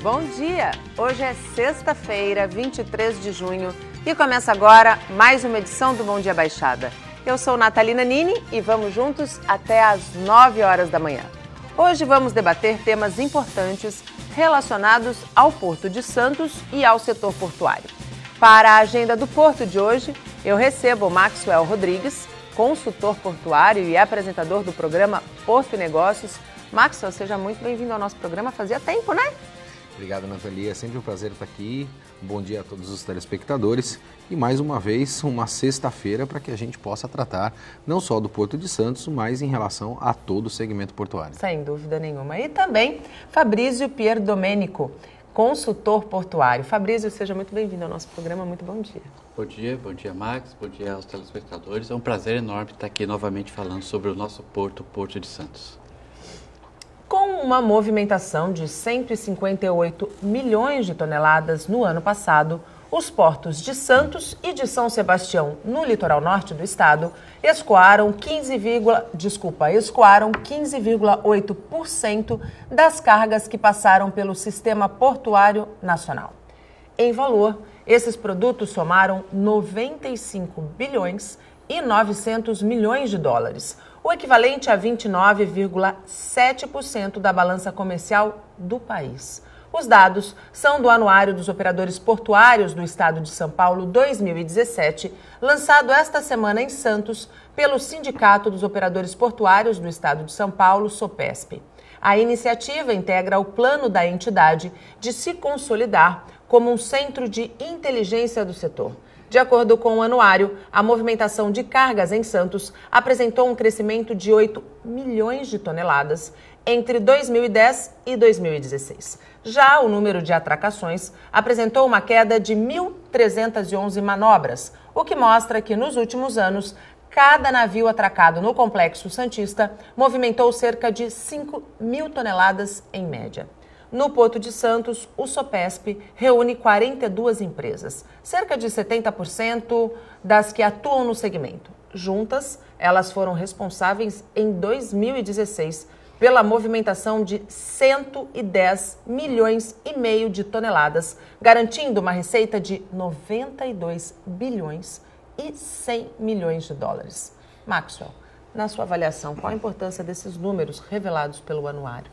Bom dia! Hoje é sexta-feira, 23 de junho, e começa agora mais uma edição do Bom Dia Baixada. Eu sou Natalina Nini e vamos juntos até às 9 horas da manhã. Hoje vamos debater temas importantes relacionados ao Porto de Santos e ao setor portuário. Para a agenda do Porto de hoje, eu recebo Maxwell Rodrigues, consultor portuário e apresentador do programa Porto e Negócios. Maxwell, seja muito bem-vindo ao nosso programa. Fazia tempo, né? Obrigado, Nathalie. É sempre um prazer estar aqui. Bom dia a todos os telespectadores. E mais uma vez, uma sexta-feira para que a gente possa tratar não só do Porto de Santos, mas em relação a todo o segmento portuário. Sem dúvida nenhuma. E também Fabrício Pier consultor portuário. Fabrício, seja muito bem-vindo ao nosso programa. Muito bom dia. Bom dia, bom dia, Max. Bom dia aos telespectadores. É um prazer enorme estar aqui novamente falando sobre o nosso porto, Porto de Santos. Com uma movimentação de 158 milhões de toneladas no ano passado, os portos de Santos e de São Sebastião, no litoral norte do estado, escoaram 15, desculpa, escoaram 15,8% das cargas que passaram pelo sistema portuário nacional. Em valor, esses produtos somaram 95 bilhões e 900 milhões de dólares, o equivalente a 29,7% da balança comercial do país. Os dados são do Anuário dos Operadores Portuários do Estado de São Paulo 2017, lançado esta semana em Santos pelo Sindicato dos Operadores Portuários do Estado de São Paulo, SOPESP. A iniciativa integra o plano da entidade de se consolidar como um centro de inteligência do setor de acordo com o anuário, a movimentação de cargas em Santos apresentou um crescimento de 8 milhões de toneladas entre 2010 e 2016. Já o número de atracações apresentou uma queda de 1.311 manobras, o que mostra que nos últimos anos cada navio atracado no Complexo Santista movimentou cerca de 5 mil toneladas em média. No Porto de Santos, o SOPESP reúne 42 empresas, cerca de 70% das que atuam no segmento. Juntas, elas foram responsáveis em 2016 pela movimentação de 110 milhões e meio de toneladas, garantindo uma receita de 92 bilhões e 100 milhões de dólares. Maxwell, na sua avaliação, qual a importância desses números revelados pelo anuário?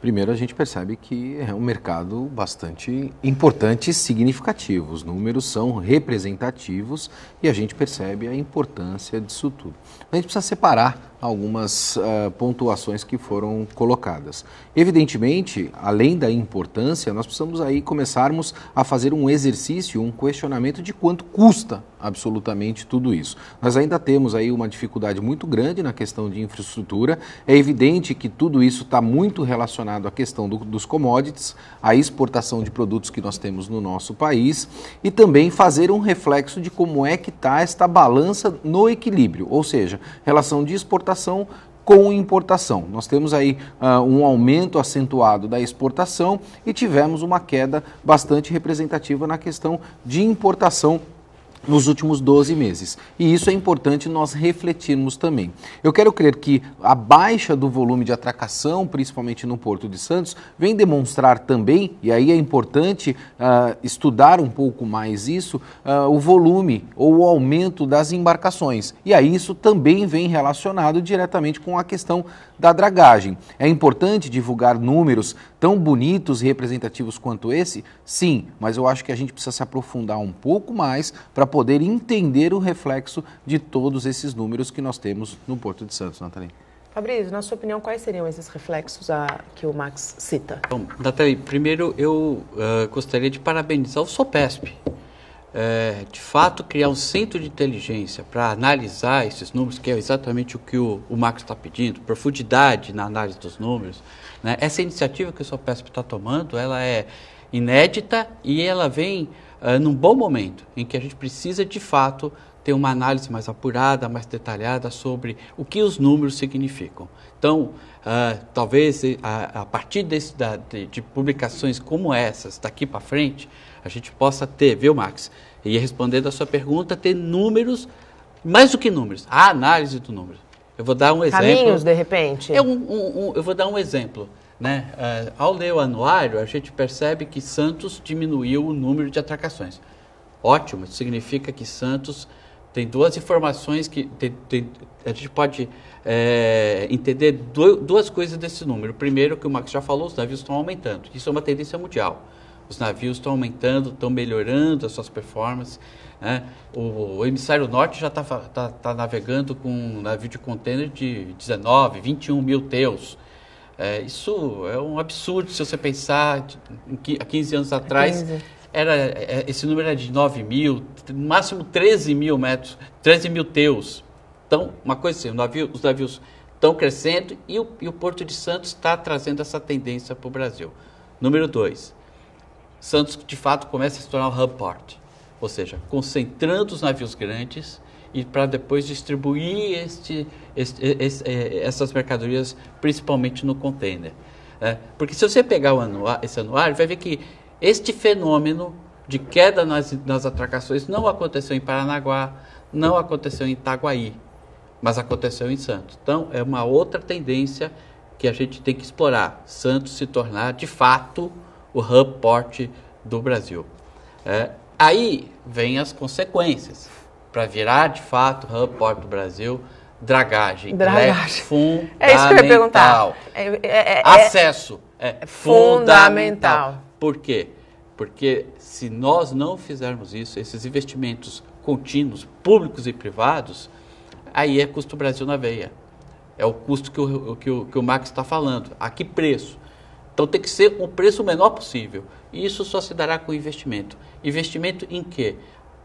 Primeiro, a gente percebe que é um mercado bastante importante e significativo. Os números são representativos e a gente percebe a importância disso tudo. a gente precisa separar algumas uh, pontuações que foram colocadas. Evidentemente, além da importância, nós precisamos aí começarmos a fazer um exercício, um questionamento de quanto custa absolutamente tudo isso. Nós ainda temos aí uma dificuldade muito grande na questão de infraestrutura. É evidente que tudo isso está muito relacionado à questão do, dos commodities, à exportação de produtos que nós temos no nosso país e também fazer um reflexo de como é que está esta balança no equilíbrio, ou seja, relação de exportação exportação com importação. Nós temos aí uh, um aumento acentuado da exportação e tivemos uma queda bastante representativa na questão de importação nos últimos 12 meses. E isso é importante nós refletirmos também. Eu quero crer que a baixa do volume de atracação, principalmente no Porto de Santos, vem demonstrar também, e aí é importante uh, estudar um pouco mais isso, uh, o volume ou o aumento das embarcações. E aí isso também vem relacionado diretamente com a questão da dragagem. É importante divulgar números tão bonitos e representativos quanto esse? Sim, mas eu acho que a gente precisa se aprofundar um pouco mais para poder entender o reflexo de todos esses números que nós temos no Porto de Santos, Nathalie. Fabrício, na sua opinião, quais seriam esses reflexos a, que o Max cita? Bom, Nathalie, primeiro eu uh, gostaria de parabenizar o SOPESP, é, de fato criar um centro de inteligência para analisar esses números, que é exatamente o que o, o Marcos está pedindo, profundidade na análise dos números. Né? Essa iniciativa que o SOPESP está tomando, ela é inédita e ela vem é, num bom momento, em que a gente precisa de fato ter uma análise mais apurada, mais detalhada sobre o que os números significam. Então, uh, talvez a, a partir desse, da, de, de publicações como essas, daqui para frente, a gente possa ter, viu, Max? E respondendo a sua pergunta, ter números, mais do que números, a análise do número. Eu vou dar um exemplo. Caminhos, de repente. É um, um, um, eu vou dar um exemplo. Né? Uh, ao ler o anuário, a gente percebe que Santos diminuiu o número de atracações. Ótimo, isso significa que Santos tem duas informações que tem, tem, a gente pode é, entender do, duas coisas desse número. Primeiro, que o Max já falou, os navios estão aumentando. Isso é uma tendência mundial. Os navios estão aumentando, estão melhorando as suas performances. Né? O, o, emissário norte já está tá, tá navegando com um navio de contêiner de 19, 21 mil teus. É, isso é um absurdo se você pensar que há 15 anos atrás. 15. É era, é, esse número era de 9 mil, no máximo 13 mil metros, 13 mil teus. Então, uma coisa assim, navio, os navios estão crescendo e o, e o Porto de Santos está trazendo essa tendência para o Brasil. Número dois, Santos de fato começa a se tornar um hub port, ou seja, concentrando os navios grandes e para depois distribuir este, este, este, é, essas mercadorias principalmente no container. É, porque se você pegar esse anuário, vai ver que este fenômeno de queda nas, nas atracações não aconteceu em Paranaguá, não aconteceu em Itaguaí, mas aconteceu em Santos. Então, é uma outra tendência que a gente tem que explorar. Santos se tornar, de fato, o hub port do Brasil. É, aí vem as consequências. Para virar de fato hub port do Brasil, dragagem, dragagem. é fundamental. É isso que eu ia perguntar. É é, é, é, Acesso é fundamental. fundamental. Por quê? Porque se nós não fizermos isso, esses investimentos contínuos, públicos e privados, aí é custo Brasil na veia. É o custo que o, que o, que o Max está falando. A que preço? Então tem que ser o preço menor possível. E isso só se dará com investimento. Investimento em quê?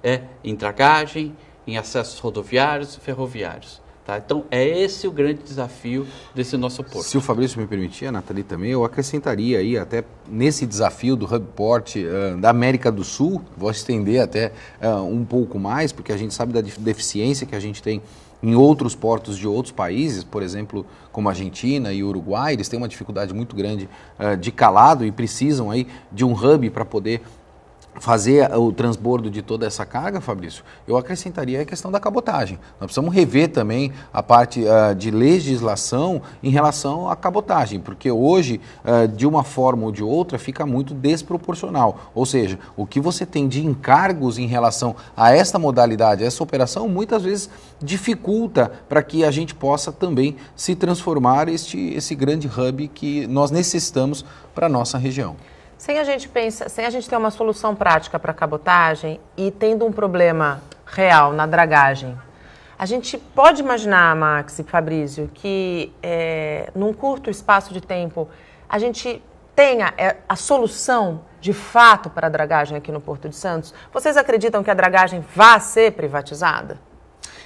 É em dragagem, em acessos rodoviários e ferroviários. Tá? Então é esse o grande desafio desse nosso porto. Se o Fabrício me permitir, a Nathalie também, eu acrescentaria aí até nesse desafio do Hub Port uh, da América do Sul, vou estender até uh, um pouco mais, porque a gente sabe da deficiência que a gente tem em outros portos de outros países, por exemplo, como Argentina e Uruguai, eles têm uma dificuldade muito grande uh, de calado e precisam aí de um hub para poder fazer o transbordo de toda essa carga, Fabrício, eu acrescentaria a questão da cabotagem. Nós precisamos rever também a parte uh, de legislação em relação à cabotagem, porque hoje, uh, de uma forma ou de outra, fica muito desproporcional. Ou seja, o que você tem de encargos em relação a esta modalidade, a essa operação, muitas vezes dificulta para que a gente possa também se transformar este esse grande hub que nós necessitamos para a nossa região. Sem a gente pensar, sem a gente ter uma solução prática para a cabotagem e tendo um problema real na dragagem, a gente pode imaginar, Max e Fabrício, que é, num curto espaço de tempo a gente tenha eh, a solução de fato para a dragagem aqui no Porto de Santos? Vocês acreditam que a dragagem vá ser privatizada?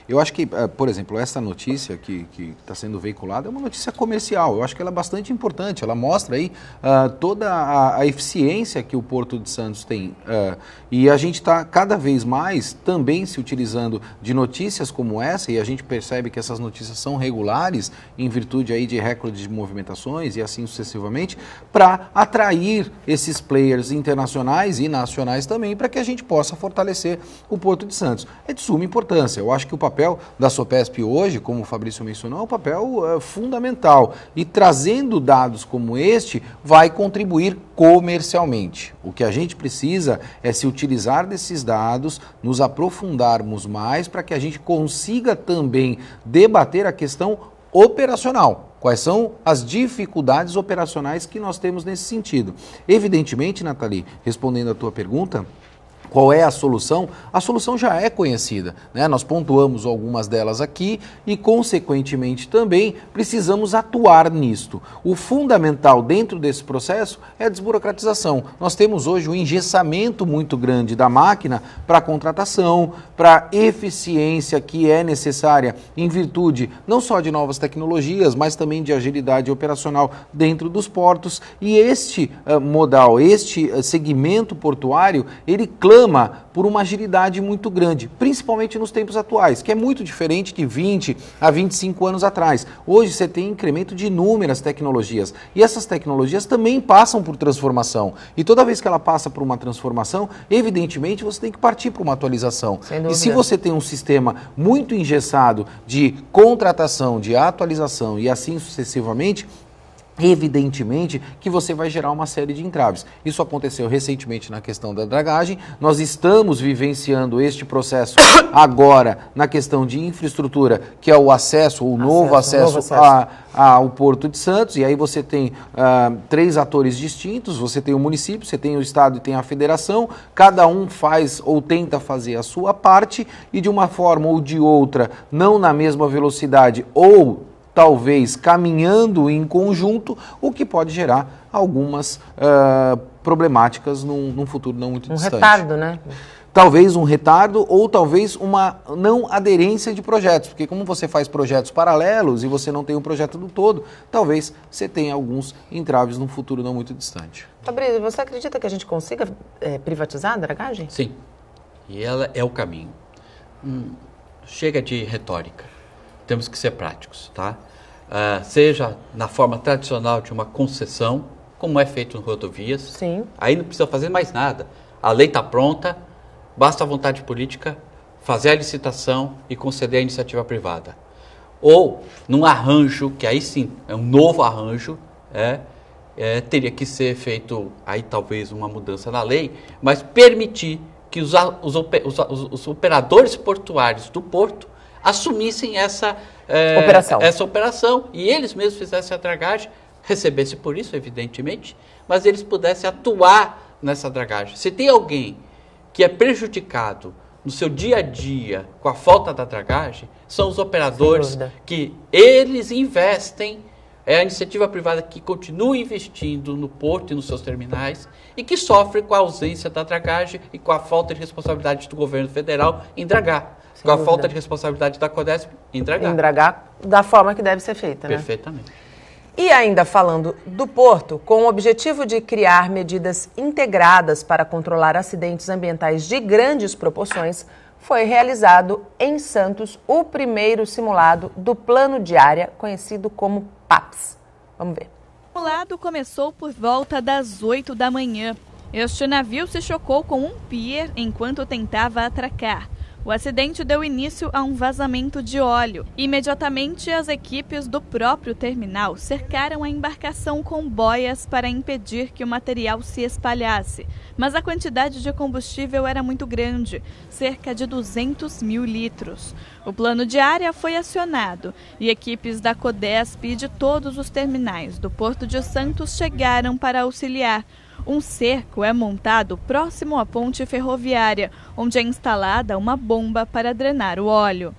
Eu acho que, é, por exemplo, essa notícia que está sendo veiculada é uma notícia comercial. Eu acho que ela é bastante importante. Ela mostra aí uh, toda a, a, eficiência que o Porto de Santos tem. Uh, e a gente está cada vez mais também se utilizando de notícias como essa, e a gente percebe que essas notícias são regulares, em virtude aí de recordes de movimentações e assim sucessivamente, para atrair esses players internacionais e nacionais também, para que a gente possa fortalecer o Porto de Santos. É de suma importância. Eu acho que o papel papel da Sopesp hoje, como o Fabrício mencionou, é um papel eh, fundamental. E trazendo dados como este, vai contribuir comercialmente. O que a gente precisa é se utilizar desses dados, nos aprofundarmos mais para que a gente consiga também debater a questão operacional. Quais são as dificuldades operacionais que nós temos nesse sentido? Evidentemente, Nathalie, respondendo à tua pergunta, qual é a solução? A solução já é conhecida, né? Nós pontuamos algumas delas aqui e, consequentemente, também precisamos atuar nisto. O fundamental dentro desse processo é a desburocratização. Nós temos hoje um engessamento muito grande da máquina para contratação, para eficiência que é necessária em virtude não só de novas tecnologias, mas também de agilidade operacional dentro dos portos. E este uh, modal, este uh, segmento portuário, ele clama clama por uma agilidade muito grande, principalmente nos tempos atuais, que é muito diferente de 20 a 25 anos atrás. Hoje você tem incremento de inúmeras tecnologias e essas tecnologias também passam por transformação. E toda vez que ela passa por uma transformação, evidentemente você tem que partir para uma atualização. E se você tem um sistema muito engessado de contratação, de atualização e assim sucessivamente, evidentemente que você vai gerar uma série de entraves. Isso aconteceu recentemente na questão da dragagem. Nós estamos vivenciando este processo agora na questão de infraestrutura, que é o acesso, o novo acesso, acesso, novo acesso. A, ao Porto de Santos. E aí você tem uh, três atores distintos: você tem o município, você tem o estado e tem a federação. Cada um faz ou tenta fazer a sua parte e de uma forma ou de outra, não na mesma velocidade ou talvez caminhando em conjunto, o que pode gerar algumas uh, problemáticas num, num, futuro não muito um distante. Um retardo, né? Talvez um retardo ou talvez uma não aderência de projetos, porque como você faz projetos paralelos e você não tem um projeto do todo, talvez você tenha alguns entraves num futuro não muito distante. Fabrício, você acredita que a gente consiga é, privatizar a dragagem? Sim, e ela é o caminho. Hum, chega de retórica temos que ser práticos, tá? Uh, seja na forma tradicional de uma concessão, como é feito no rodovias. Sim. Aí não precisa fazer mais nada. A lei está pronta, basta a vontade política fazer a licitação e conceder a iniciativa privada. Ou num arranjo, que aí sim é um novo arranjo, é, é, teria que ser feito aí talvez uma mudança na lei, mas permitir que os, os, os, os operadores portuários do porto assumissem essa, é, operação. essa operação e eles mesmos fizessem a dragagem, recebesse por isso, evidentemente, mas eles pudessem atuar nessa dragagem. Se tem alguém que é prejudicado no seu dia a dia com a falta da dragagem, são os operadores que eles investem é a iniciativa privada que continua investindo no porto e nos seus terminais e que sofre com a ausência da dragagem e com a falta de responsabilidade do governo federal em dragar. Sem com a dúvida. falta de responsabilidade da CODESP, entregar. Entregar da forma que deve ser feita, né? Perfeitamente. Né? E ainda falando do Porto, com o objetivo de criar medidas integradas para controlar acidentes ambientais de grandes proporções, foi realizado em Santos o primeiro simulado do plano de área, conhecido como PAPS. Vamos ver. O simulado começou por volta das 8 da manhã. Este navio se chocou com um pier enquanto tentava atracar. O acidente deu início a um vazamento de óleo. Imediatamente, as equipes do próprio terminal cercaram a embarcação com boias para impedir que o material se espalhasse. Mas a quantidade de combustível era muito grande cerca de 200 mil litros. O plano de área foi acionado e equipes da CODESP e de todos os terminais do Porto de Santos chegaram para auxiliar. Um cerco é montado próximo à ponte ferroviária, onde é instalada uma bomba para drenar o óleo.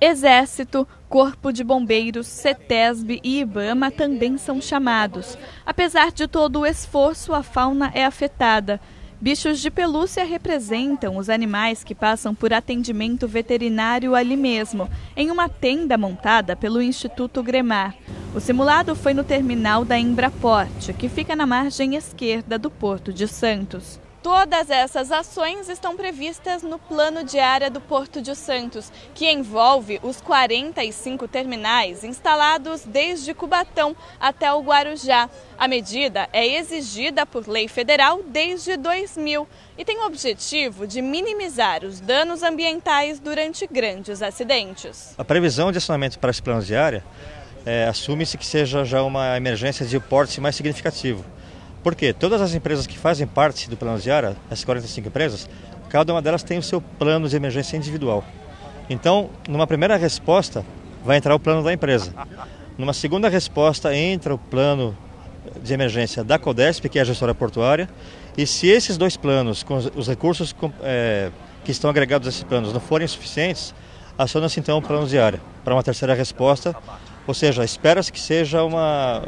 Exército, Corpo de Bombeiros, CETESB e IBAMA também são chamados. Apesar de todo o esforço, a fauna é afetada. Bichos de pelúcia representam os animais que passam por atendimento veterinário ali mesmo, em uma tenda montada pelo Instituto Gremar. O simulado foi no terminal da Embraporte, que fica na margem esquerda do Porto de Santos. Todas essas ações estão previstas no Plano de Área do Porto de Santos, que envolve os 45 terminais instalados desde Cubatão até o Guarujá. A medida é exigida por lei federal desde 2000 e tem o objetivo de minimizar os danos ambientais durante grandes acidentes. A previsão de acionamento para esse plano de área é, assume-se que seja já uma emergência de porte mais significativo porque todas as empresas que fazem parte do plano Ziara, as 45 empresas, cada uma delas tem o seu plano de emergência individual. Então, numa primeira resposta, vai entrar o plano da empresa. Numa segunda resposta, entra o plano de emergência da CODESP, que é a gestora portuária, e se esses dois planos, com os recursos é, que estão agregados a esses planos, não forem suficientes, aciona-se então o plano de área para uma terceira resposta, ou seja, espera-se que seja uma,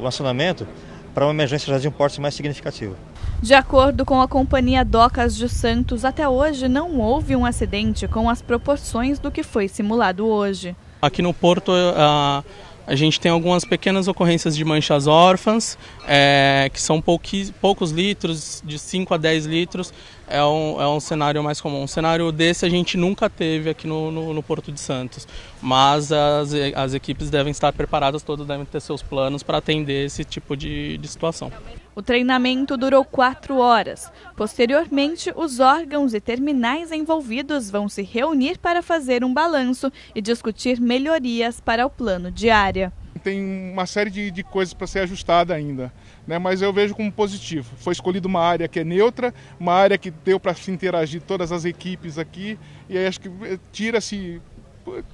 um acionamento para uma emergência de um porte mais significativo. De acordo com a companhia Docas de Santos, até hoje não houve um acidente com as proporções do que foi simulado hoje. Aqui no porto, a a gente tem algumas pequenas ocorrências de manchas órfãs, é, que são pouqui, poucos litros, de 5 a 10 litros, é um, é um cenário mais comum. Um cenário desse a gente nunca teve aqui no, no, no Porto de Santos, mas as, as equipes devem estar preparadas, todas devem ter seus planos para atender esse tipo de, de situação. O treinamento durou quatro horas. Posteriormente, os órgãos e terminais envolvidos vão se reunir para fazer um balanço e discutir melhorias para o plano de área. Tem uma série de, de coisas para ser ajustada ainda, né? mas eu vejo como positivo. Foi escolhida uma área que é neutra, uma área que deu para se interagir todas as equipes aqui, e acho que eh, tira-se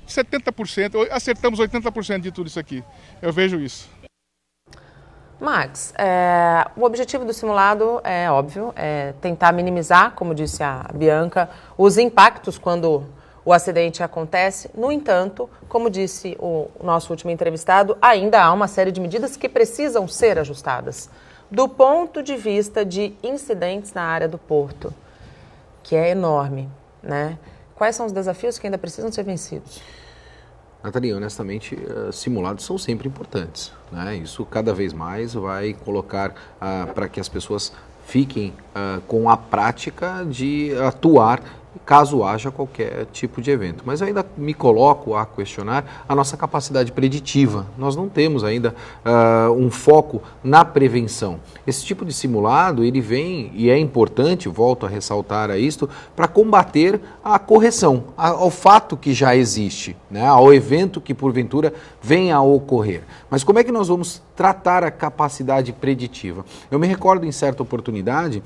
70%, acertamos 80% de tudo isso aqui. Eu vejo isso. Max, é, o objetivo do simulado é óbvio, é tentar minimizar, como disse a Bianca, os impactos quando o acidente acontece. No entanto, como disse o nosso último entrevistado, ainda há uma série de medidas que precisam ser ajustadas. Do ponto de vista de incidentes na área do porto, que é enorme, né? Quais são os desafios que ainda precisam ser vencidos? Catarina, honestamente, eh, simulados são sempre importantes. Né? Isso cada vez mais vai colocar ah, para que as pessoas fiquem ah, com a prática de atuar caso haja qualquer tipo de evento. Mas ainda me coloco a questionar a nossa capacidade preditiva. Nós não temos ainda uh, um foco na prevenção. Esse tipo de simulado ele vem e é importante, volto a ressaltar a isto, para combater a correção ao fato que já existe, né, ao evento que porventura venha a ocorrer. Mas como é que nós vamos tratar a capacidade preditiva? Eu me recordo em certa oportunidade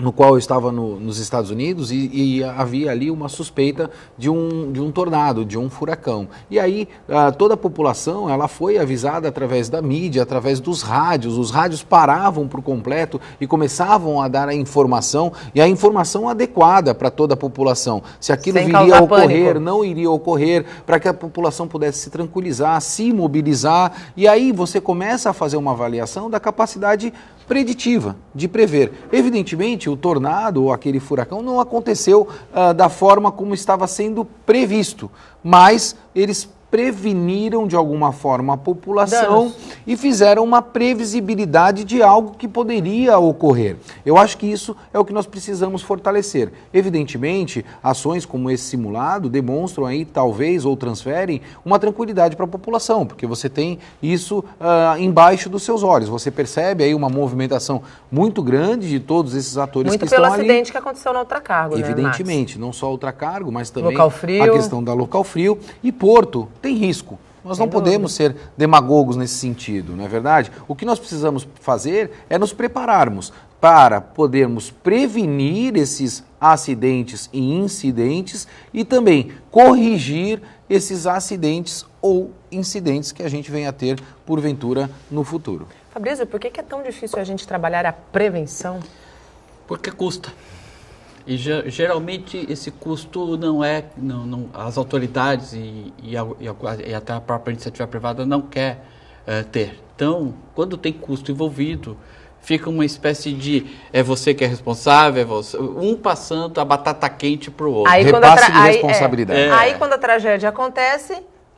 no qual eu estava no, nos Estados Unidos e, e, havia ali uma suspeita de um, de um tornado, de um furacão. E aí a, ah, toda a população ela foi avisada através da mídia, através dos rádios. Os rádios paravam por completo e começavam a dar a informação e a informação adequada para toda a população. Se aquilo Sem viria a ocorrer, pânico. não iria ocorrer, para que a população pudesse se tranquilizar, se mobilizar. E aí você começa a fazer uma avaliação da capacidade preditiva, de prever. Evidentemente, o tornado ou aquele furacão não aconteceu uh, da forma como estava sendo previsto, mas eles preveniram de alguma forma a população Danos. e fizeram uma previsibilidade de algo que poderia ocorrer. Eu acho que isso é o que nós precisamos fortalecer. Evidentemente, ações como esse simulado demonstram aí, talvez, ou transferem uma tranquilidade para a população, porque você tem isso uh, embaixo dos seus olhos. Você percebe aí uma movimentação muito grande de todos esses atores muito que estão ali. Muito pelo acidente que aconteceu na Ultracargo, né, Evidentemente, né, não só Ultracargo, mas também a questão da Local Frio e Porto, tem risco. Nós Sem não dúvida. podemos ser demagogos nesse sentido, não é verdade? O que nós precisamos fazer é nos prepararmos para podermos prevenir esses acidentes e incidentes e também corrigir esses acidentes ou incidentes que a gente venha a ter porventura no futuro. Fabrício, por que é tão difícil a gente trabalhar a prevenção? Porque custa. E geralmente esse custo não é, não, não as autoridades e, e, a, e, até a própria iniciativa privada não quer eh, ter. Então, quando tem custo envolvido, fica uma espécie de é você que é responsável, é você, um passando a batata quente para o outro. Aí, Repasse de aí, é, responsabilidade. É. Aí quando a tragédia acontece,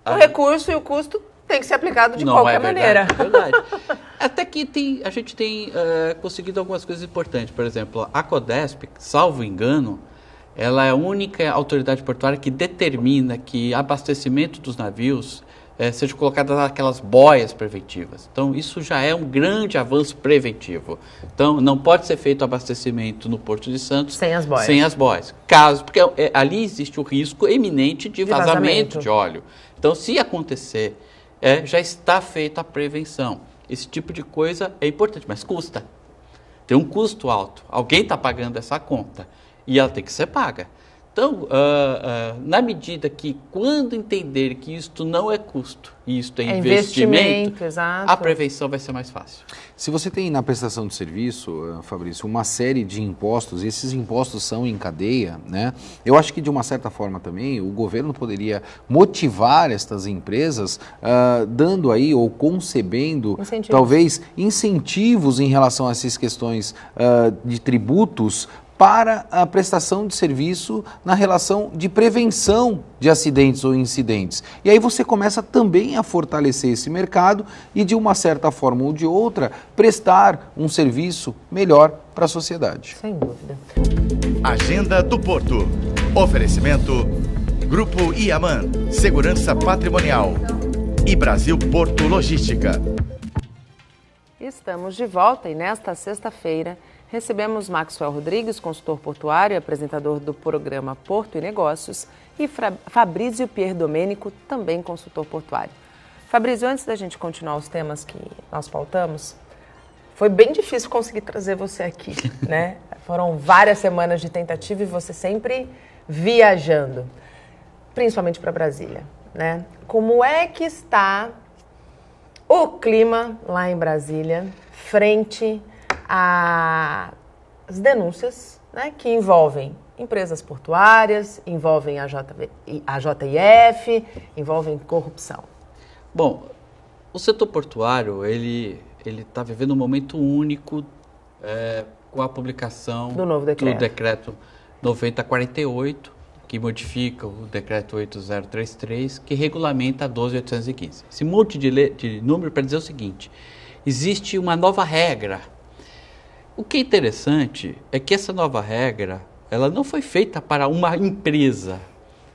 o recurso e o custo tem que ser aplicado de não, qualquer é verdade, maneira. É verdade. Até que tem, a gente tem é, conseguido algumas coisas importantes. Por exemplo, a CODESP, salvo engano, ela é a única autoridade portuária que determina que abastecimento dos navios é, eh, colocado colocadas aquelas boias preventivas. Então, isso já é um grande avanço preventivo. Então, não pode ser feito abastecimento no Porto de Santos sem as boias. Sem as boias. Caso, porque é, ali existe o risco eminente de, de vazamento, vazamento de óleo. Então, se acontecer, é, já está feita a prevenção. Esse tipo de coisa é importante, mas custa. Tem um custo alto. Alguém está pagando essa conta e ela tem que ser paga. Então, uh, uh, na medida que, quando entender que isto não é custo, isto é, é investimento, investimento a prevenção vai ser mais fácil. Se você tem na prestação de serviço, ah, Fabrício, uma série de impostos, e esses impostos são em cadeia, né? Eu acho que de uma certa forma também o governo poderia motivar estas empresas, uh, dando aí ou concebendo incentivos. talvez incentivos em relação a essas questões de tributos para a prestação de serviço na relação de prevenção de acidentes ou incidentes. E aí você começa também a fortalecer esse mercado e, de uma certa forma ou de outra, prestar um serviço melhor para a sociedade. Sem dúvida. Agenda do Porto. Oferecimento: Grupo Iaman, Segurança Patrimonial e Brasil Porto Logística. Estamos de volta e nesta sexta-feira recebemos Maxwell Rodrigues, consultor portuário e apresentador do programa Porto e Negócios, e Fabrício Pier Domênico, também consultor portuário. Fabrício, antes da gente continuar os temas que nós faltamos, foi bem difícil conseguir trazer você aqui, né? Foram várias semanas de tentativa e você sempre viajando, principalmente para Brasília, né? Como é que está o clima lá em Brasília frente a, as denúncias né, que envolvem empresas portuárias, envolvem a, a JIF, envolvem corrupção? Bom, o setor portuário, ele está vivendo um momento único é, com a publicação do novo decreto. Do decreto 9048, que modifica o decreto 8033, que regulamenta a 12815. Esse monte de, de número para dizer o seguinte: existe uma nova regra o que é interessante é que essa nova regra, ela não foi feita para uma empresa.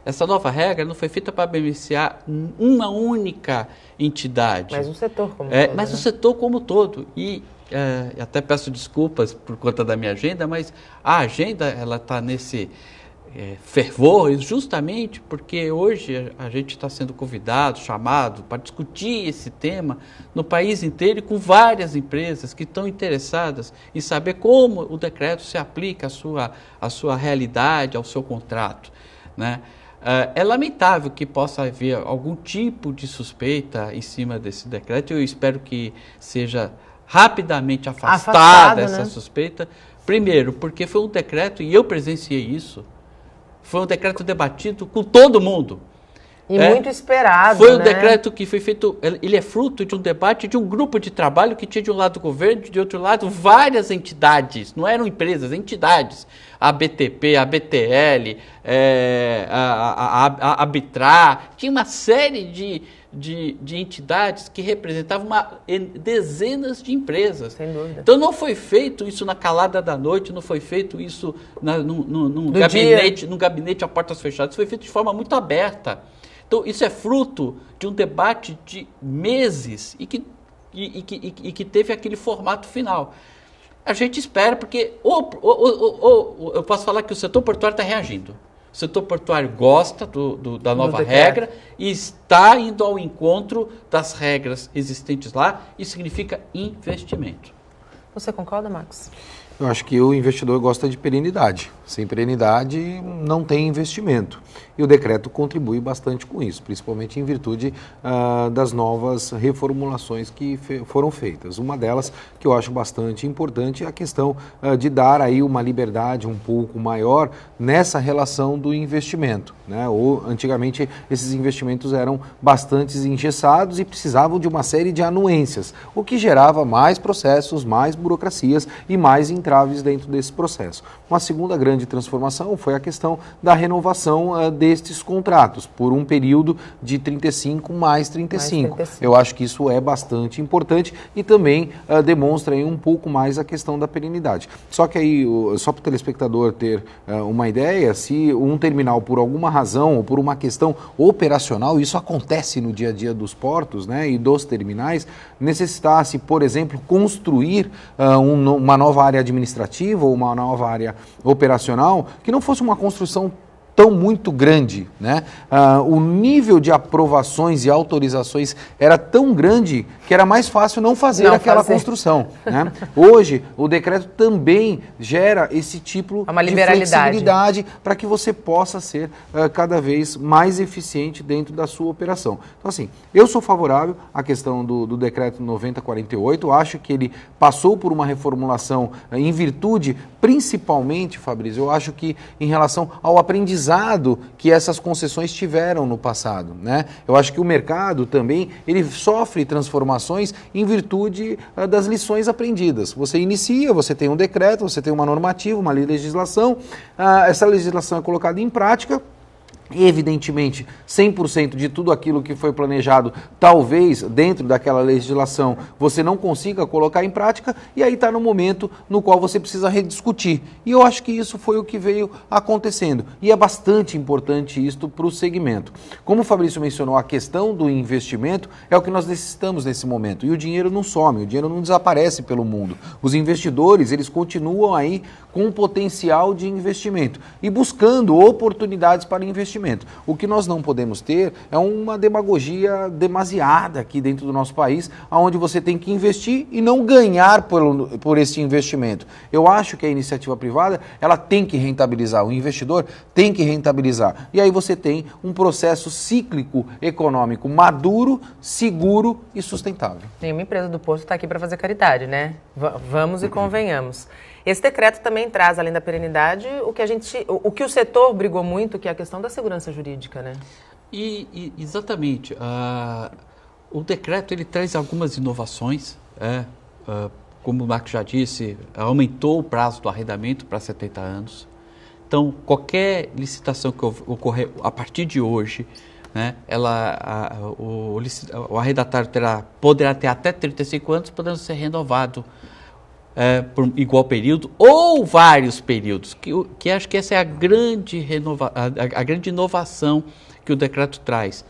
Essa nova regra não foi feita para beneficiar uma única entidade. Mas o setor como é, todo. Mas né? setor como todo. E é, até peço desculpas por conta da minha agenda, mas a agenda ela está nesse é, fervor, justamente porque hoje a gente está sendo convidado, chamado para discutir esse tema no país inteiro com várias empresas que estão interessadas em saber como o decreto se aplica à sua, à sua realidade, ao seu contrato. Né? É, é lamentável que possa haver algum tipo de suspeita em cima desse decreto. Eu espero que seja rapidamente afastada Afastado, essa né? suspeita. Primeiro, porque foi um decreto, e eu presenciei isso, foi um decreto debatido com todo mundo. E é, muito esperado. Foi um né? decreto que foi feito. Ele é fruto de um debate de um grupo de trabalho que tinha de um lado o governo, de outro lado várias entidades. Não eram empresas, entidades. A BTP, a BTL, é, a, a, a, a Tinha uma série de, de, de entidades que representavam uma, dezenas de empresas. Sem dúvida. Então não foi feito isso na calada da noite, não foi feito isso na, no, no, no gabinete, no gabinete a portas fechadas, isso foi feito de forma muito aberta. Então isso é fruto de um debate de meses e que, e, e, e, e que teve aquele formato final. A gente espera, porque ou, ou, ou, ou eu posso falar que o setor portuário está reagindo. O setor portuário gosta do, do, da nova regra e está indo ao encontro das regras existentes lá. Isso significa investimento. Você concorda, Max? Eu acho que o investidor gosta de perenidade. Sem perenidade, não tem investimento e o decreto contribui bastante com isso, principalmente em virtude ah, das novas reformulações que fe foram feitas. Uma delas que eu acho bastante importante é a questão ah, de dar aí uma liberdade um pouco maior nessa relação do investimento. Né? Ou, antigamente, esses investimentos eram bastante engessados e precisavam de uma série de anuências, o que gerava mais processos, mais burocracias e mais entraves dentro desse processo. Uma segunda grande transformação foi a questão da renovação uh, destes contratos, por um período de 35 mais 35. Mais 35. Eu acho que isso é bastante importante e também uh, demonstra aí, um pouco mais a questão da perenidade. Só que aí, o, só para o telespectador ter uh, uma ideia, se um terminal, por alguma razão ou por uma questão operacional, isso acontece no dia a dia dos portos né, e dos terminais, necessitasse, por exemplo, construir uh, um, uma nova área administrativa ou uma nova área operacional, que não fosse uma construção tão muito grande, né? Ah, o nível de aprovações e autorizações era tão grande que era mais fácil não fazer não aquela fazer. construção. Né? Hoje, o decreto também gera esse tipo é Uma de flexibilidade para que você possa ser uh, cada vez mais eficiente dentro da sua operação. Então, assim, eu sou favorável à questão do, do decreto 9048, acho que ele passou por uma reformulação uh, em virtude, principalmente, Fabrício, eu acho que em relação ao aprendizado aprendizado que essas concessões tiveram no passado. Né? Eu acho que o mercado também ele sofre transformações em virtude uh, das lições aprendidas. Você inicia, você tem um decreto, você tem uma normativa, uma legislação, uh, essa legislação é colocada em prática Evidentemente, 100% de tudo aquilo que foi planejado, talvez dentro daquela legislação, você não consiga colocar em prática, e aí está no momento no qual você precisa rediscutir. E eu acho que isso foi o que veio acontecendo. E é bastante importante isto para o segmento. Como o Fabrício mencionou, a questão do investimento é o que nós necessitamos nesse momento. E o dinheiro não some, o dinheiro não desaparece pelo mundo. Os investidores, eles continuam aí com um potencial de investimento e buscando oportunidades para investir investimento. O que nós não podemos ter é uma demagogia demasiada aqui dentro do nosso país, onde você tem que investir e não ganhar por, por esse investimento. Eu acho que a iniciativa privada ela tem que rentabilizar, o investidor tem que rentabilizar. E aí você tem um processo cíclico econômico maduro, seguro e sustentável. Nenhuma empresa do posto está aqui para fazer caridade, né? V vamos e convenhamos. Esse decreto também traz, além da perenidade, o que a gente, o, o que o setor brigou muito, que é a questão da segurança jurídica, né? E, e exatamente. o decreto ele traz algumas inovações, é, é como o Marco já disse, aumentou o prazo do arrendamento para 70 anos. Então, qualquer licitação que ocorrer a partir de hoje, né, ela, a, o, o, arrendatário terá, poderá ter até 35 anos, podendo ser renovado é, por igual período ou vários períodos, que, que acho que essa é a grande, renova, a, a, grande inovação que o decreto traz.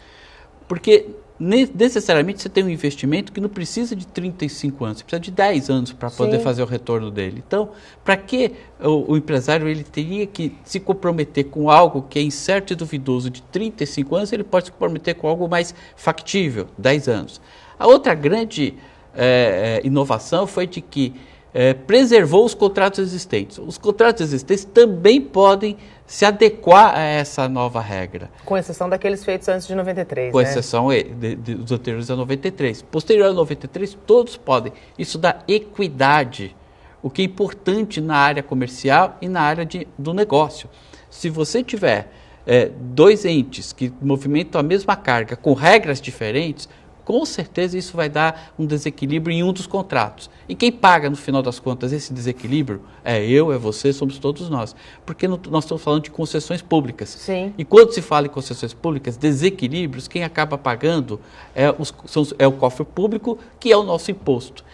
Porque necessariamente você tem um investimento que não precisa de 35 anos, você precisa de 10 anos para poder Sim. fazer o retorno dele. Então, para que o, o, empresário ele teria que se comprometer com algo que é incerto e duvidoso de 35 anos, ele pode se comprometer com algo mais factível, 10 anos. A outra grande é, inovação foi de que é, preservou os contratos existentes. Os contratos existentes também podem se adequar a essa nova regra. Com exceção daqueles feitos antes de 93, Com né? exceção de, de, dos anteriores a 93. Posterior a 93, todos podem. Isso dá equidade, o que é importante na área comercial e na área de, do negócio. Se você tiver é, dois entes que movimentam a mesma carga com regras diferentes, com certeza isso vai dar um desequilíbrio em um dos contratos. E quem paga, no final das contas, esse desequilíbrio é eu, é você, somos todos nós. Porque nós estamos falando de concessões públicas. Sim. E quando se fala em concessões públicas, desequilíbrios, quem acaba pagando é, os, são, é o cofre público, que é o nosso imposto.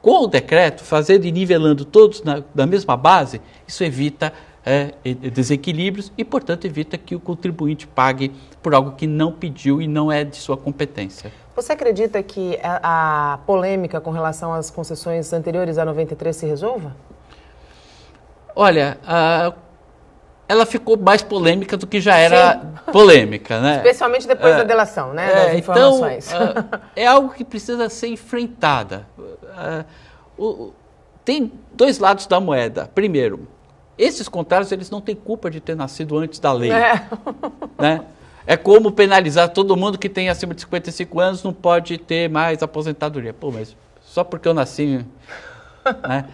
Com o decreto, fazendo e nivelando todos na, na mesma base, isso evita é, desequilíbrios e, portanto, evita que o contribuinte pague por algo que não pediu e não é de sua competência. Você acredita que a, polêmica com relação às concessões anteriores a 93 se resolva? Olha, a, ela ficou mais polêmica do que já era Sim. polêmica, né? Especialmente depois é, da delação, né? É, das então, informações. Então, é algo que precisa ser enfrentada. Ah, o, tem dois lados da moeda. Primeiro, esses contrários, eles não têm culpa de ter nascido antes da lei. É. Né? É como penalizar todo mundo que tem acima de 55 anos não pode ter mais aposentadoria. Pô, mas só porque eu nasci. Né?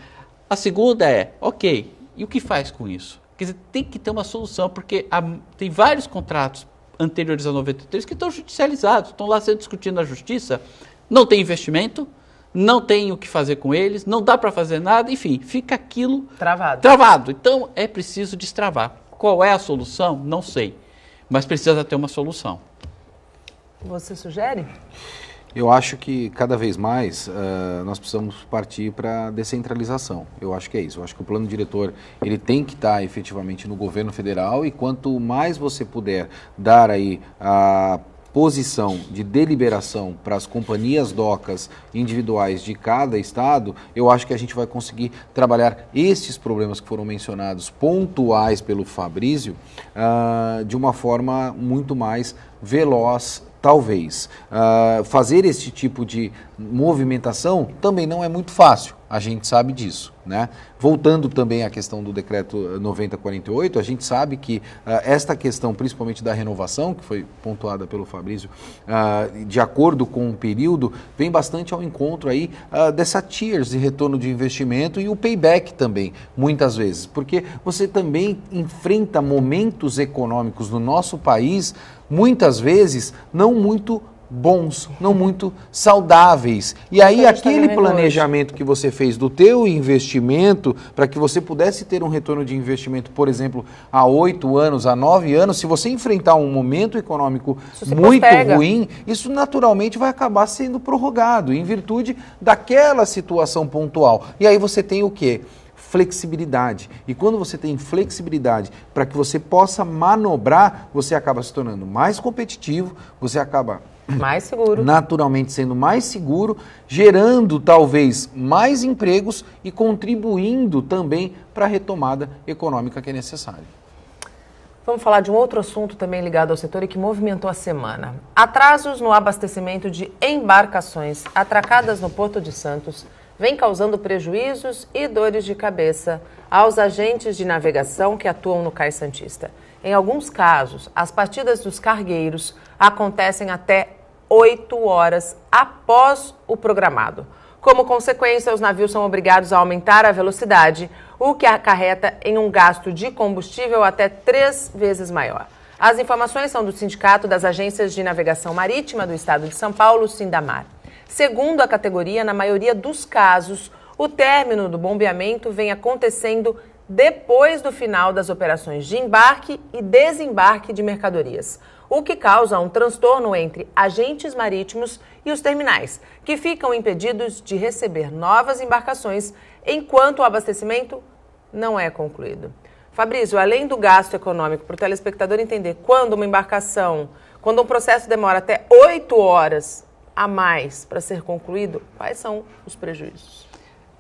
A segunda é, ok, e o que faz com isso? Quer dizer, tem que ter uma solução, porque há, tem vários contratos anteriores a 93 que estão judicializados, estão lá sendo discutidos na justiça, não tem investimento, não tem o que fazer com eles, não dá para fazer nada, enfim, fica aquilo travado. travado. Então é preciso destravar. Qual é a solução? Não sei, mas precisa ter uma solução. Você sugere? Eu acho que cada vez mais uh, nós precisamos partir para descentralização. Eu acho que é isso. Eu acho que o plano diretor ele tem que estar tá efetivamente no governo federal e quanto mais você puder dar aí a uh, posição de deliberação para as companhias docas individuais de cada estado, eu acho que a gente vai conseguir trabalhar esses problemas que foram mencionados pontuais pelo Fabrício uh, de uma forma muito mais veloz Talvez. Uh, fazer esse tipo de movimentação também não é muito fácil, a gente sabe disso. Né? Voltando também à questão do decreto 9048, ah, a gente sabe que uh, esta questão, principalmente da renovação, que foi pontuada pelo Fabrício, uh, de acordo com o período, vem bastante ao encontro aí uh, dessa tiers de retorno de investimento e o payback também, muitas vezes, porque você também enfrenta momentos econômicos no nosso país muitas vezes não muito bons, não muito saudáveis. E aí tá aquele planejamento que você fez do teu investimento para que você pudesse ter um retorno de investimento, por exemplo, a oito anos, a nove anos, se você enfrentar um momento econômico muito postega. ruim, isso naturalmente vai acabar sendo prorrogado em virtude daquela situação pontual. E aí você tem o quê? flexibilidade. E quando você tem flexibilidade para que você possa manobrar, você acaba se tornando mais competitivo, você acaba mais seguro. Naturalmente sendo mais seguro, gerando talvez mais empregos e contribuindo também para a retomada econômica que é necessária. Vamos falar de um outro assunto também ligado ao setor e que movimentou a semana. Atrasos no abastecimento de embarcações atracadas no Porto de Santos vem causando prejuízos e dores de cabeça aos agentes de navegação que atuam no Cais Santista. Em alguns casos, as partidas dos cargueiros acontecem até 8 horas após o programado. Como consequência, os navios são obrigados a aumentar a velocidade, o que acarreta em um gasto de combustível até três vezes maior. As informações são do Sindicato das Agências de Navegação Marítima do Estado de São Paulo, Sindamar. Segundo a categoria, na maioria dos casos, o término do bombeamento vem acontecendo depois do final das operações de embarque e desembarque de mercadorias, o que causa um transtorno entre agentes marítimos e os terminais, que ficam impedidos de receber novas embarcações enquanto o abastecimento não é concluído. Fabrício, além do gasto econômico, para o telespectador entender quando uma embarcação, quando um processo demora até oito horas a mais para ser concluído, quais são os prejuízos?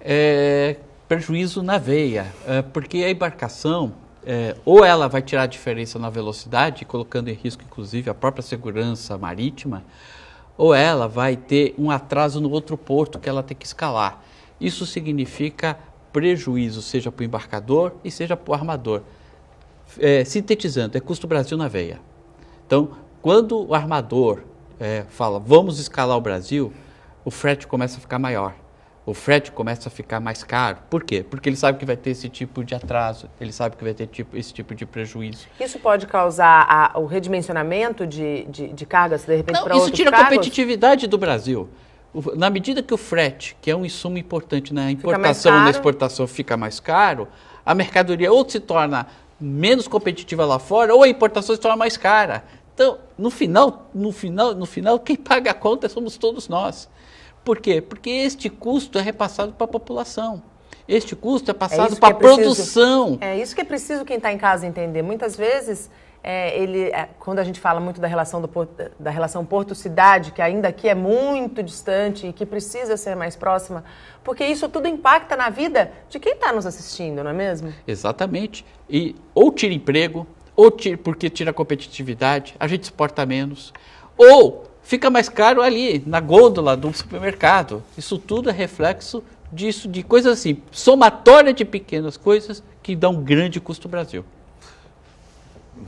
É, prejuízo na veia, é, porque a embarcação, é, ou ela vai tirar a diferença na velocidade, colocando em risco inclusive a própria segurança marítima, ou ela vai ter um atraso no outro porto que ela tem que escalar. Isso significa prejuízo, seja para o embarcador e seja para o armador. É, sintetizando, é custo Brasil na veia. Então, quando o armador é, fala, vamos escalar o Brasil, o frete começa a ficar maior. O frete começa a ficar mais caro. Por quê? Porque ele sabe que vai ter esse tipo de atraso, ele sabe que vai ter tipo, esse tipo de prejuízo. Isso pode causar a, o redimensionamento de, de, de, cargas, de repente, para Isso tira a competitividade do Brasil. O, na medida que o frete, que é um insumo importante na né, importação e na exportação, fica mais caro, a mercadoria ou se torna menos competitiva lá fora, ou a importação se torna mais cara. Então, no final, no final, no final, quem paga a conta somos todos nós. Por quê? Porque este custo é repassado para a população. Este custo é, é passado é para a é produção. É isso que é preciso quem está em casa entender. Muitas vezes é, ele, é, quando a gente fala muito da relação, do, da relação porto-cidade, que ainda aqui é muito distante e que precisa ser mais próxima, porque isso tudo impacta na vida de quem está nos assistindo, não é mesmo? Exatamente. E ou tira emprego, ou porque tira a competitividade, a gente exporta menos, ou fica mais caro ali, na gôndola de um supermercado. Isso tudo é reflexo disso, de coisas assim, somatória de pequenas coisas que dá um grande custo ao Brasil.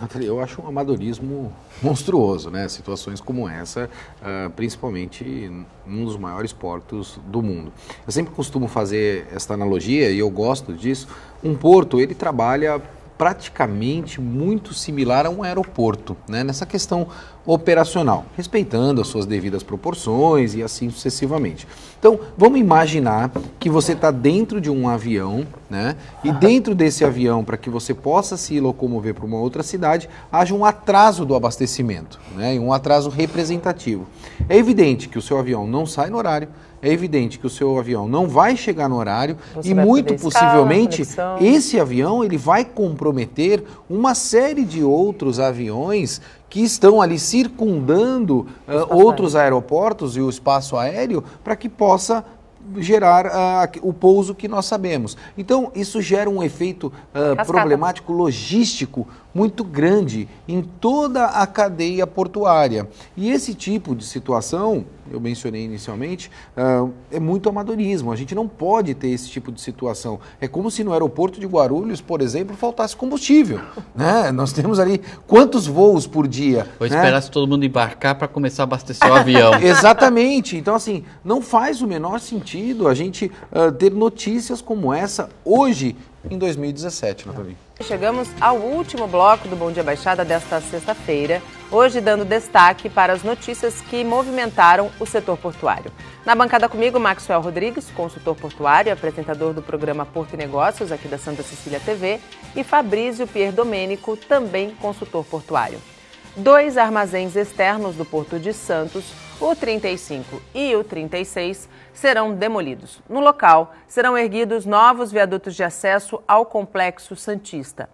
Natália eu acho um amadorismo monstruoso, né? Situações como essa, ah, principalmente num dos maiores portos do mundo. Eu sempre costumo fazer esta analogia e eu gosto disso. Um porto, ele trabalha praticamente muito similar a um aeroporto, né, nessa questão operacional, respeitando as suas devidas proporções e assim sucessivamente. Então, vamos imaginar que você está dentro de um avião, né, e dentro desse avião, para que você possa se locomover para uma outra cidade, haja um atraso do abastecimento, né, um atraso representativo. É evidente que o seu avião não sai no horário, é evidente que o seu avião não vai chegar no horário Você e muito possivelmente escala, esse avião ele vai comprometer uma série de outros aviões que estão ali circundando uh, outros aeroportos e o espaço aéreo para que possa gerar uh, o pouso que nós sabemos. Então, isso gera um efeito uh, problemático logístico muito grande em toda a cadeia portuária. E esse tipo de situação eu mencionei inicialmente, uh, é muito amadorismo. A gente não pode ter esse tipo de situação. É como se no aeroporto de Guarulhos, por exemplo, faltasse combustível. né? Nós temos ali quantos voos por dia? Ou né? esperasse todo mundo embarcar para começar a abastecer o avião. Exatamente. Então, assim, não faz o menor sentido a gente uh, ter notícias como essa hoje em 2017, Nathalie. Chegamos ao último bloco do Bom Dia Baixada desta sexta-feira hoje dando destaque para as notícias que movimentaram o setor portuário. Na bancada comigo, Maxwell Rodrigues, consultor portuário e apresentador do programa Porto e Negócios, aqui da Santa Cecília TV, e Fabrício Pier Domênico, também consultor portuário. Dois armazéns externos do Porto de Santos, o 35 e o 36, serão demolidos. No local, serão erguidos novos viadutos de acesso ao Complexo Santista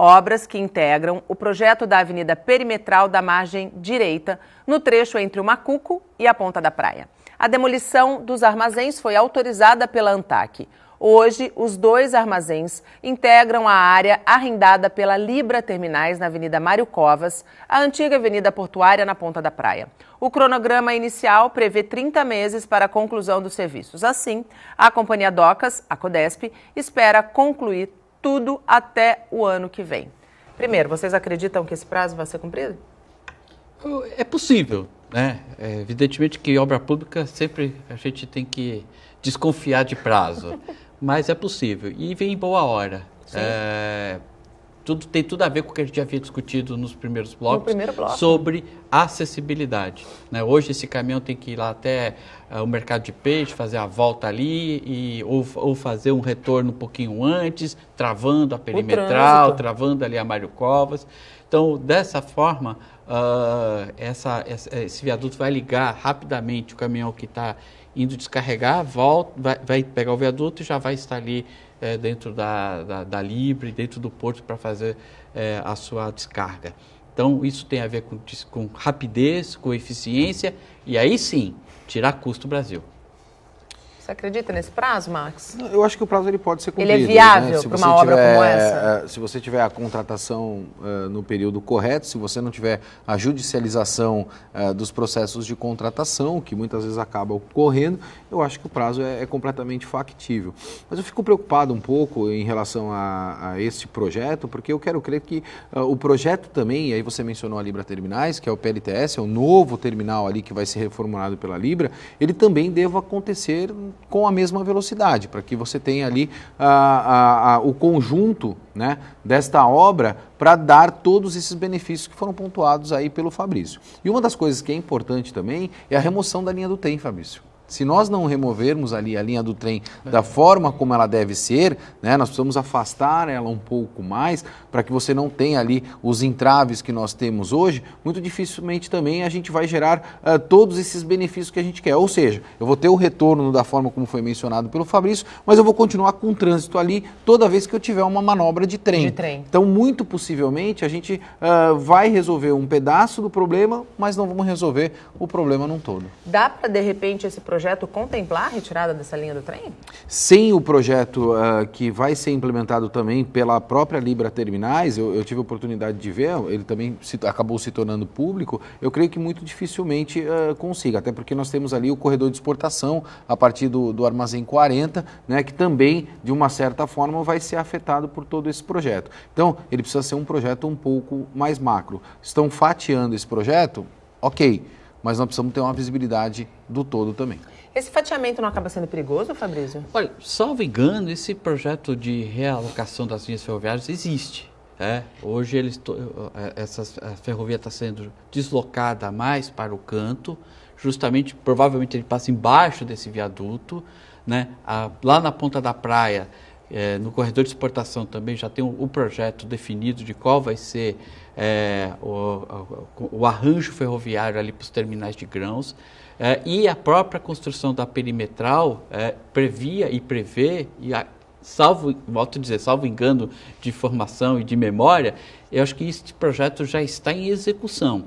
obras que integram o projeto da Avenida Perimetral da Margem Direita, no trecho entre o Macuco e a Ponta da Praia. A demolição dos armazéns foi autorizada pela ANTAC. Hoje, os dois armazéns integram a área arrendada pela Libra Terminais na Avenida Mário Covas, a antiga Avenida Portuária na Ponta da Praia. O cronograma inicial prevê 30 meses para a conclusão dos serviços. Assim, a Companhia Docas, a CODESP, espera concluir tudo até o ano que vem. Primeiro, vocês acreditam que esse prazo vai ser cumprido? É possível, né? É evidentemente que obra pública sempre a gente tem que desconfiar de prazo, mas é possível e vem em boa hora. É, tudo tem tudo a ver com o que a gente havia discutido nos primeiros blocos no primeiro bloco. sobre acessibilidade. Né? Hoje esse caminhão tem que ir lá até uh, o mercado de peixe, fazer a volta ali e, ou, ou fazer um retorno um pouquinho antes, travando a perimetral, travando ali a Mário Covas. Então, dessa forma, uh, essa, essa, esse viaduto vai ligar rapidamente o caminhão que está indo descarregar, volta, vai, vai pegar o viaduto e já vai estar ali é, dentro da, da, da, Libre, dentro do porto para fazer é, a sua descarga. Então, isso tem a ver com, com rapidez, com eficiência e aí sim, tirar custo Brasil. Você acredita nesse prazo, Max? Eu acho que o prazo ele pode ser cumprido. Ele é né? viável né? para uma obra como essa? É, se você tiver a contratação uh, no período correto, se você não tiver a judicialização uh, dos processos de contratação, que muitas vezes acaba ocorrendo, eu acho que o prazo é, é completamente factível. Mas eu fico preocupado um pouco em relação a, a este projeto, porque eu quero crer que uh, o projeto também, e aí você mencionou a Libra Terminais, que é o PLTS, é o novo terminal ali que vai ser reformulado pela Libra, ele também deva acontecer com a mesma velocidade, para que você tenha ali ah, ah, ah, o conjunto né, desta obra para dar todos esses benefícios que foram pontuados aí pelo Fabrício. E uma das coisas que é importante também é a remoção da linha do trem, Fabrício. Se nós não removermos ali a linha do trem da forma como ela deve ser, né, nós precisamos afastar ela um pouco mais para que você não tenha ali os entraves que nós temos hoje. Muito dificilmente também a gente vai gerar uh, todos esses benefícios que a gente quer. Ou seja, eu vou ter o retorno da forma como foi mencionado pelo Fabrício, mas eu vou continuar com o trânsito ali toda vez que eu tiver uma manobra de trem. De trem. Então, muito possivelmente, a gente uh, vai resolver um pedaço do problema, mas não vamos resolver o problema num todo. Dá para, de repente, esse projeto projeto contemplar a retirada dessa linha do trem? Sim, o projeto uh, que vai ser implementado também pela própria Libra Terminais, eu, eu tive a oportunidade de ver, ele também se, acabou se tornando público, eu creio que muito dificilmente uh, consiga, até porque nós temos ali o corredor de exportação a partir do, do armazém 40, né, que também, de uma certa forma, vai ser afetado por todo esse projeto. Então, ele precisa ser um projeto um pouco mais macro. Estão fatiando esse projeto? Ok mas nós precisamos ter uma visibilidade do todo também. Esse fatiamento não acaba sendo perigoso, Fabrício? Olha, salvo engano, esse projeto de realocação das linhas ferroviárias existe. É, hoje eles, é, essa a ferrovia está sendo deslocada mais para o canto, justamente, provavelmente ele passa embaixo desse viaduto, né? A, lá na ponta da praia é, no corredor de exportação também já tem o um, um projeto definido de qual vai ser é, o, o, arranjo ferroviário ali para os terminais de grãos. É, e a própria construção da perimetral é, previa e prevê, e a, salvo, volto a dizer, salvo engano de formação e de memória, eu acho que este projeto já está em execução.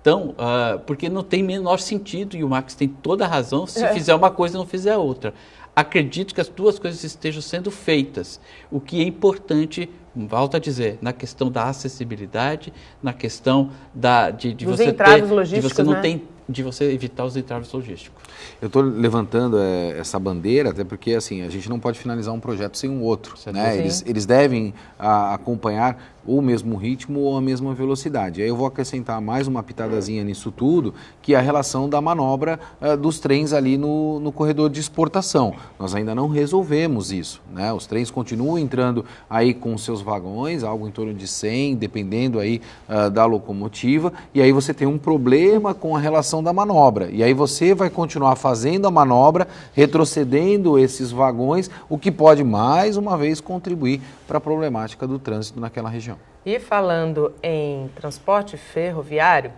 Então, uh, porque não tem menor sentido, e o Max tem toda a razão, se é. fizer uma coisa e não fizer outra acredito que as duas coisas estejam sendo feitas. O que é importante, volto a dizer, na questão da acessibilidade, na questão da, de, de você ter, de você não né? ter, de você evitar os entraves logísticos. Eu estou levantando é, essa bandeira até porque assim a gente não pode finalizar um projeto sem um outro, né? Eles, eles devem a, acompanhar ou o mesmo ritmo ou a mesma velocidade. Aí eu vou acrescentar mais uma pitadazinha nisso tudo, que é a relação da manobra uh, dos trens ali no, no corredor de exportação. Nós ainda não resolvemos isso. Né? Os trens continuam entrando aí com seus vagões, algo em torno de 100, dependendo aí uh, da locomotiva, e aí você tem um problema com a relação da manobra. E aí você vai continuar fazendo a manobra, retrocedendo esses vagões, o que pode mais uma vez contribuir para a problemática do trânsito naquela região. E falando em transporte ferroviário,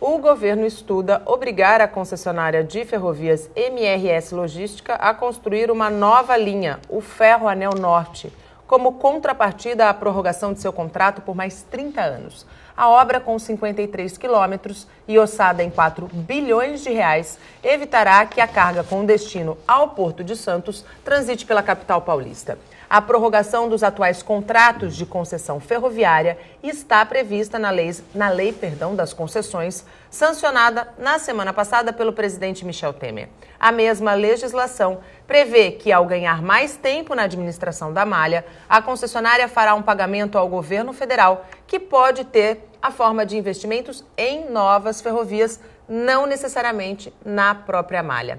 o governo estuda obrigar a concessionária de ferrovias MRS Logística a construir uma nova linha, o Ferro Anel Norte, como contrapartida à prorrogação de seu contrato por mais 30 anos. A obra, com 53 quilômetros e ossada em 4 bilhões de reais, evitará que a carga com destino ao Porto de Santos transite pela capital paulista. A prorrogação dos atuais contratos de concessão ferroviária está prevista na lei, na lei perdão, das concessões, sancionada na semana passada pelo presidente Michel Temer. A mesma legislação prevê que, ao ganhar mais tempo na administração da malha, a concessionária fará um pagamento ao governo federal, que pode ter a forma de investimentos em novas ferrovias, não necessariamente na própria malha.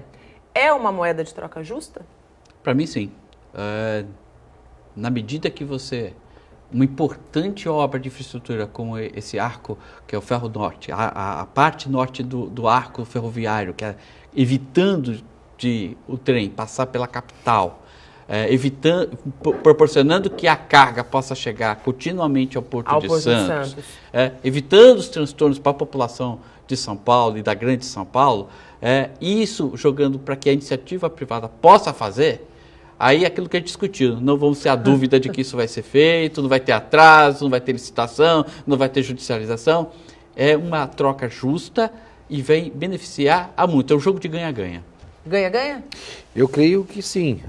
É uma moeda de troca justa? Para mim, sim. Uh na medida que você uma importante obra de infraestrutura como esse arco, que é o Ferro Norte, a, a, a parte norte do, do, arco ferroviário, que é evitando de o trem passar pela capital, é, evitando, proporcionando que a carga possa chegar continuamente ao Porto, ao de, Porto Santos, de Santos, é, evitando os transtornos para a população de São Paulo e da grande São Paulo, é, isso jogando para que a iniciativa privada possa fazer, Aí é aquilo que é a gente discutiu, não vamos ter a dúvida de que isso vai ser feito, não vai ter atraso, não vai ter licitação, não vai ter judicialização. É uma troca justa e vem beneficiar a muito. É um jogo de ganha-ganha. Ganha-ganha? Eu creio que sim.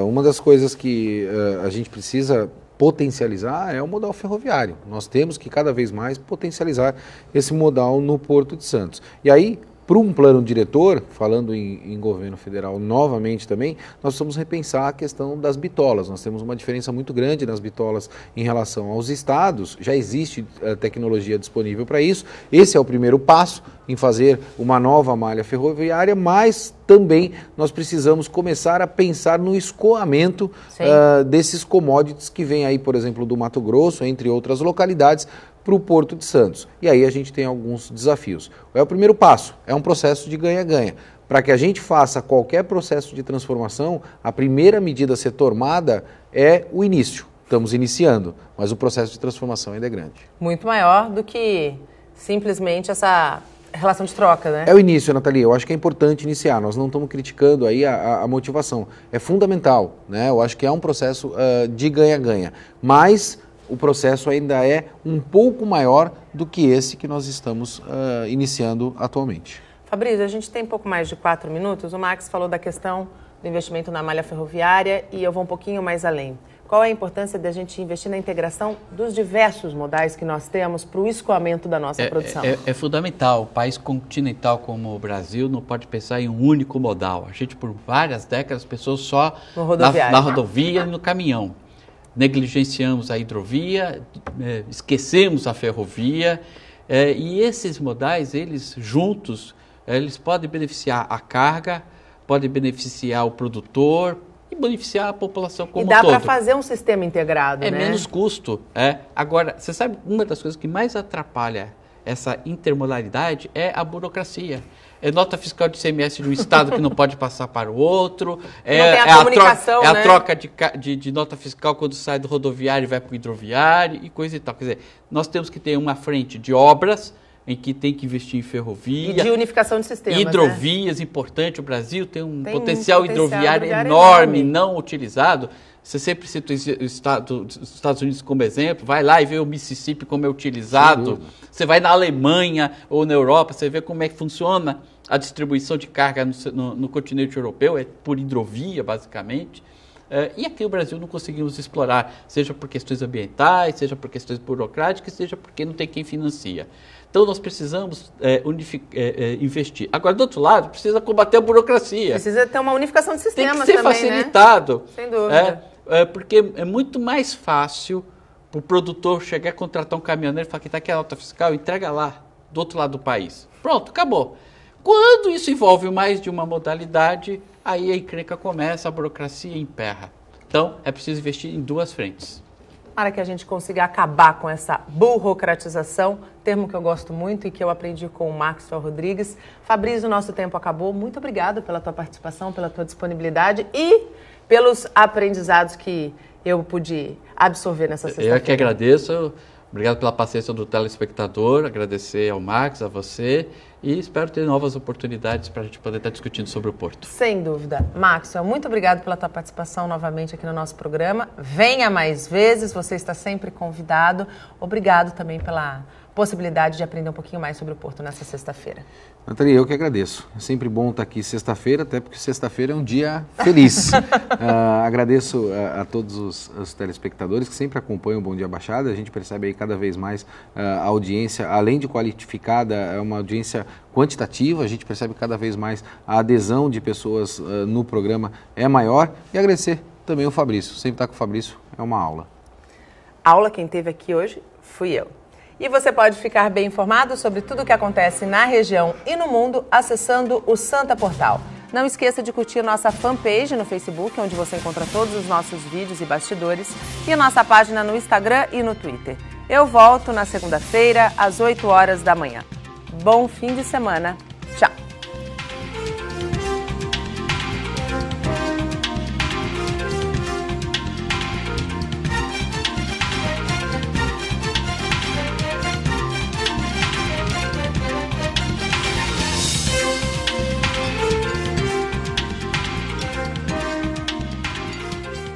Uh, uma das coisas que uh, a gente precisa potencializar é o modal ferroviário. Nós temos que cada vez mais potencializar esse modal no Porto de Santos. E aí para um plano diretor, falando em, em, governo federal novamente também, nós precisamos repensar a questão das bitolas. Nós temos uma diferença muito grande nas bitolas em relação aos estados, já existe eh, tecnologia disponível para isso. Esse é o primeiro passo em fazer uma nova malha ferroviária, mas também nós precisamos começar a pensar no escoamento uh, desses commodities que vêm aí, por exemplo, do Mato Grosso, entre outras localidades, para o Porto de Santos. E aí a gente tem alguns desafios. É o primeiro passo, é um processo de ganha-ganha. Para que a gente faça qualquer processo de transformação, a primeira medida a ser tomada é o início. Estamos iniciando, mas o processo de transformação ainda é grande. Muito maior do que simplesmente essa relação de troca, né? É o início, Natalia. Eu acho que é importante iniciar. Nós não estamos criticando aí a, a motivação. É fundamental, né? Eu acho que é um processo uh, de ganha-ganha. Mas o processo ainda é um pouco maior do que esse que nós estamos uh, iniciando atualmente. Fabrício, a gente tem pouco mais de quatro minutos. O Max falou da questão do investimento na malha ferroviária e eu vou um pouquinho mais além. Qual é a importância da gente investir na integração dos diversos modais que nós temos para o escoamento da nossa é, produção? É, é, fundamental. O país continental como o Brasil não pode pensar em um único modal. A gente, por várias décadas, pensou só na, na rodovia e no caminhão negligenciamos a hidrovia, é, esquecemos a ferrovia, é, e esses modais, eles juntos, é, eles podem beneficiar a carga, podem beneficiar o produtor e beneficiar a população como um todo. E dá para fazer um sistema integrado, é né? É menos custo. É. Agora, você sabe, uma das coisas que mais atrapalha essa intermodalidade é a burocracia. É nota fiscal de CMS de um estado que não pode passar para o outro. É, a, é a, troca, é a né? troca de, de, de, nota fiscal quando sai do rodoviário e vai para o hidroviário e coisa e tal. Quer dizer, nós temos que ter uma frente de obras em que tem que investir em ferrovia. E de unificação de sistemas. Né? Hidrovias, né? importante. O Brasil tem um tem potencial, potencial hidroviário, hidroviário enorme, enorme, não utilizado. Você sempre cita os Estados Unidos como exemplo, vai lá e vê o Mississippi como é utilizado. Você vai na Alemanha ou na Europa, você vê como é que funciona a distribuição de carga no, no, no continente europeu, é por hidrovia, basicamente. Eh, e aqui o Brasil não conseguimos explorar, seja por questões ambientais, seja por questões burocráticas, seja porque não tem quem financia. Então nós precisamos é, é, é, investir. Agora, do outro lado, precisa combater a burocracia. Precisa ter uma unificação de sistemas também, Tem que ser também, né? facilitado. Né? Sem dúvida. É é, porque é muito mais fácil para o produtor chegar a contratar um caminhoneiro e falar que está aqui a nota fiscal, entrega lá, do outro lado do país. Pronto, acabou. Quando isso envolve mais de uma modalidade, aí a encrenca começa, a burocracia emperra. Então, é preciso investir em duas frentes. Para que a gente consiga acabar com essa burocratização, termo que eu gosto muito e que eu aprendi com o Maxwell Rodrigues. Fabrício, o nosso tempo acabou. Muito obrigado pela tua participação, pela tua disponibilidade e pelos aprendizados que eu pude absorver nessa é sexta-feira. Eu que agradeço. Obrigado pela paciência do telespectador, agradecer ao Max, a você e espero ter novas oportunidades para a gente poder estar tá discutindo sobre o Porto. Sem dúvida. Max, muito obrigado pela tua participação novamente aqui no nosso programa. Venha mais vezes, você está sempre convidado. Obrigado também pela possibilidade de aprender um pouquinho mais sobre o Porto nessa sexta-feira. Nathalie, eu que agradeço. É sempre bom estar aqui sexta-feira, até porque sexta-feira é um dia feliz. uh, agradeço a, ah, a todos os, os, telespectadores que sempre acompanham o Bom Dia Baixada. A gente percebe aí cada vez mais uh, a audiência, além de qualificada, é uma audiência quantitativa, a gente percebe cada vez mais a adesão de pessoas uh, no programa é maior. E agradecer também o Fabrício. Sempre estar com o Fabrício é uma aula. Aula quem teve aqui hoje fui eu. E você pode ficar bem informado sobre tudo o que acontece na região e no mundo acessando o Santa Portal. Não esqueça de curtir nossa fanpage no Facebook, onde você encontra todos os nossos vídeos e bastidores, e nossa página no Instagram e no Twitter. Eu volto na segunda-feira, às 8 horas da manhã. Bom fim de semana. Tchau!